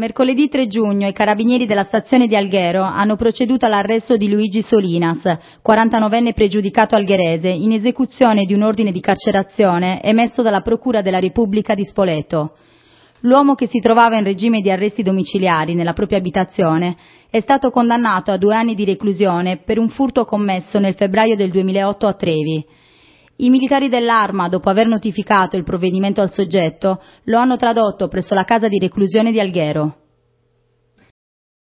Mercoledì 3 giugno i carabinieri della stazione di Alghero hanno proceduto all'arresto di Luigi Solinas, 49enne pregiudicato algherese, in esecuzione di un ordine di carcerazione emesso dalla Procura della Repubblica di Spoleto. L'uomo che si trovava in regime di arresti domiciliari nella propria abitazione è stato condannato a due anni di reclusione per un furto commesso nel febbraio del 2008 a Trevi. I militari dell'arma, dopo aver notificato il provvedimento al soggetto, lo hanno tradotto presso la casa di reclusione di Alghero.